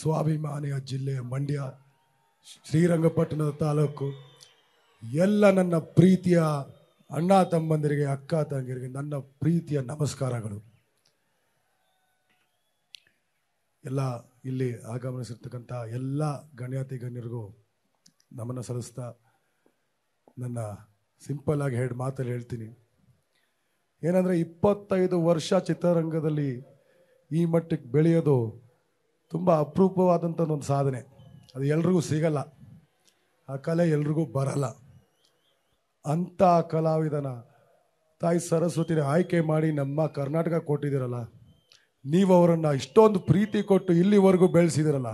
ಸ್ವಾಭಿಮಾನಿಯ ಜಿಲ್ಲೆಯ ಮಂಡ್ಯ ಶ್ರೀರಂಗಪಟ್ಟಣದ ತಾಲೂಕು ಎಲ್ಲ ನನ್ನ ಪ್ರೀತಿಯ ಅಣ್ಣ ತಮ್ಮಂದಿರಿಗೆ ಅಕ್ಕ ತಂಗಿರಿಗೆ ನನ್ನ ಪ್ರೀತಿಯ ನಮಸ್ಕಾರಗಳು ಎಲ್ಲ ಇಲ್ಲಿ ಆಗಮನಿಸಿರ್ತಕ್ಕಂಥ ಎಲ್ಲ ಗಣ್ಯಾತಿ ಗಣ್ಯರಿಗೂ ನಮನ ಸಲ್ಲಿಸ್ತಾ ನನ್ನ ಸಿಂಪಲ್ ಆಗಿ ಹೇಳಿ ಮಾತಲ್ಲಿ ಹೇಳ್ತೀನಿ ಏನಂದರೆ ಇಪ್ಪತ್ತೈದು ವರ್ಷ ಚಿತ್ರರಂಗದಲ್ಲಿ ಈ ಮಟ್ಟಕ್ಕೆ ಬೆಳೆಯೋದು ತುಂಬ ಅಪರೂಪವಾದಂಥ ಒಂದು ಸಾಧನೆ ಅದು ಎಲ್ರಿಗೂ ಸಿಗಲ್ಲ ಆ ಕಲೆ ಎಲ್ರಿಗೂ ಬರಲ್ಲ ಅಂಥ ಕಲಾವಿದನ ತಾಯಿ ಸರಸ್ವತಿನ ಆಯ್ಕೆ ಮಾಡಿ ನಮ್ಮ ಕರ್ನಾಟಕ ಕೊಟ್ಟಿದ್ದೀರಲ್ಲ ನೀವು ಅವರನ್ನು ಇಷ್ಟೊಂದು ಪ್ರೀತಿ ಕೊಟ್ಟು ಇಲ್ಲಿವರೆಗೂ ಬೆಳೆಸಿದಿರಲ್ಲ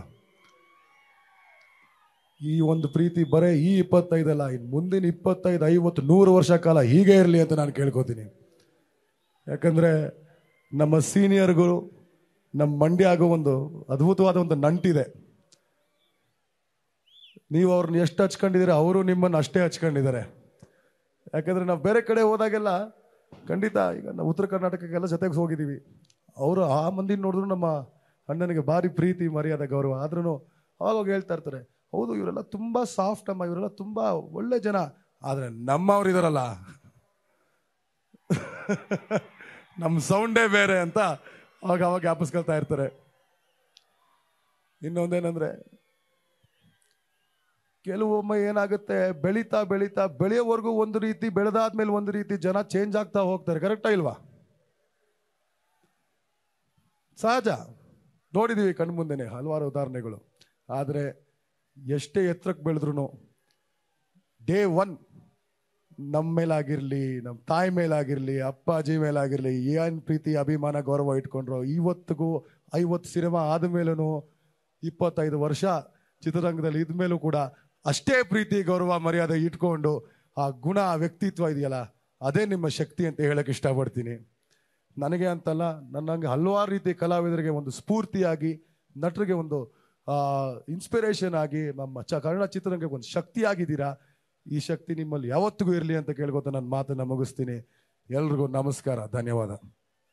ಈ ಒಂದು ಪ್ರೀತಿ ಬರೇ ಈ ಇಪ್ಪತ್ತೈದಲ್ಲ ಇನ್ನು ಮುಂದಿನ ಇಪ್ಪತ್ತೈದು ಐವತ್ತು ನೂರು ವರ್ಷ ಕಾಲ ಹೀಗೆ ಇರಲಿ ಅಂತ ನಾನು ಕೇಳ್ಕೊತೀನಿ ಯಾಕಂದರೆ ನಮ್ಮ ಸೀನಿಯರ್ಗಳು ನಮ್ಮ ಮಂಡಿ ಆಗೋ ಒಂದು ಅದ್ಭುತವಾದ ಒಂದು ನಂಟಿದೆ ನೀವು ಅವ್ರನ್ನ ಎಷ್ಟು ಹಚ್ಕೊಂಡಿದ್ದೀರ ಅವರು ನಿಮ್ಮನ್ನು ಅಷ್ಟೇ ಹಚ್ಕೊಂಡಿದ್ದಾರೆ ಯಾಕಂದರೆ ನಾವು ಬೇರೆ ಕಡೆ ಹೋದಾಗೆಲ್ಲ ಖಂಡಿತ ಈಗ ನಾವು ಉತ್ತರ ಕರ್ನಾಟಕಕ್ಕೆಲ್ಲ ಜೊತೆಗೆ ಹೋಗಿದ್ದೀವಿ ಅವರು ಆ ಮಂದಿ ನೋಡಿದ್ರು ನಮ್ಮ ಅಣ್ಣನಿಗೆ ಭಾರಿ ಪ್ರೀತಿ ಮರ್ಯಾದೆ ಗೌರವ ಆದ್ರೂ ಅವಾಗ ಹೇಳ್ತಾ ಇರ್ತಾರೆ ಹೌದು ಇವರೆಲ್ಲ ತುಂಬ ಸಾಫ್ಟ್ ಅಮ್ಮ ಇವರೆಲ್ಲ ತುಂಬ ಒಳ್ಳೆ ಜನ ಆದರೆ ನಮ್ಮವ್ರು ಇದಾರಲ್ಲ ನಮ್ಮ ಸೌಂಡೇ ಬೇರೆ ಅಂತ ಅವಾಗ ಅವಾಗ ಜ್ಞಾಪಿಸ್ಕೊಳ್ತಾ ಇರ್ತಾರೆ ಇನ್ನೊಂದೇನಂದ್ರೆ ಕೆಲವೊಮ್ಮೆ ಏನಾಗುತ್ತೆ ಬೆಳೀತಾ ಬೆಳೀತಾ ಬೆಳೆಯೋವರೆಗೂ ಒಂದು ರೀತಿ ಬೆಳೆದಾದ್ಮೇಲೆ ಒಂದು ರೀತಿ ಜನ ಚೇಂಜ್ ಆಗ್ತಾ ಹೋಗ್ತಾರೆ ಕರೆಕ್ಟಾ ಇಲ್ವಾ ಸಹಜ ನೋಡಿದೀವಿ ಮುಂದೆನೆ ಹಲವಾರು ಉದಾಹರಣೆಗಳು ಆದರೆ ಎಷ್ಟೇ ಎತ್ತರಕ್ಕೆ ಬೆಳೆದ್ರು ಡೇ ಒನ್ ನಮ್ಮ ಮೇಲಾಗಿರಲಿ ನಮ್ಮ ತಾಯಿ ಮೇಲಾಗಿರಲಿ ಅಪ್ಪಾಜಿ ಮೇಲಾಗಿರಲಿ ಏನು ಪ್ರೀತಿ ಅಭಿಮಾನ ಗೌರವ ಇಟ್ಕೊಂಡ್ರು ಇವತ್ತಿಗೂ ಐವತ್ತು ಸಿನಿಮಾ ಆದ ಮೇಲೂ ಇಪ್ಪತ್ತೈದು ವರ್ಷ ಚಿತ್ರರಂಗದಲ್ಲಿ ಇದ್ಮೇಲೂ ಕೂಡ ಅಷ್ಟೇ ಪ್ರೀತಿ ಗೌರವ ಮರ್ಯಾದೆ ಇಟ್ಕೊಂಡು ಆ ಗುಣ ಆ ವ್ಯಕ್ತಿತ್ವ ಇದೆಯಲ್ಲ ಅದೇ ನಿಮ್ಮ ಶಕ್ತಿ ಅಂತ ಹೇಳಕ್ಕೆ ಇಷ್ಟಪಡ್ತೀನಿ ನನಗೆ ಅಂತಲ್ಲ ನನ್ನಂಗೆ ಹಲವಾರು ರೀತಿ ಕಲಾವಿದರಿಗೆ ಒಂದು ಸ್ಫೂರ್ತಿಯಾಗಿ ನಟರಿಗೆ ಒಂದು ಇನ್ಸ್ಪಿರೇಷನ್ ಆಗಿ ನಮ್ಮ ಚ ಕನ್ನಡ ಚಿತ್ರರಂಗಕ್ಕೆ ಒಂದು ಶಕ್ತಿಯಾಗಿದ್ದೀರಾ ಈ ಶಕ್ತಿ ನಿಮ್ಮಲ್ಲಿ ಯಾವತ್ತಿಗೂ ಇರಲಿ ಅಂತ ಕೇಳ್ಕೊತ ನನ್ನ ಮಾತನ್ನು ಮುಗಿಸ್ತೀನಿ ಎಲ್ರಿಗೂ ನಮಸ್ಕಾರ ಧನ್ಯವಾದ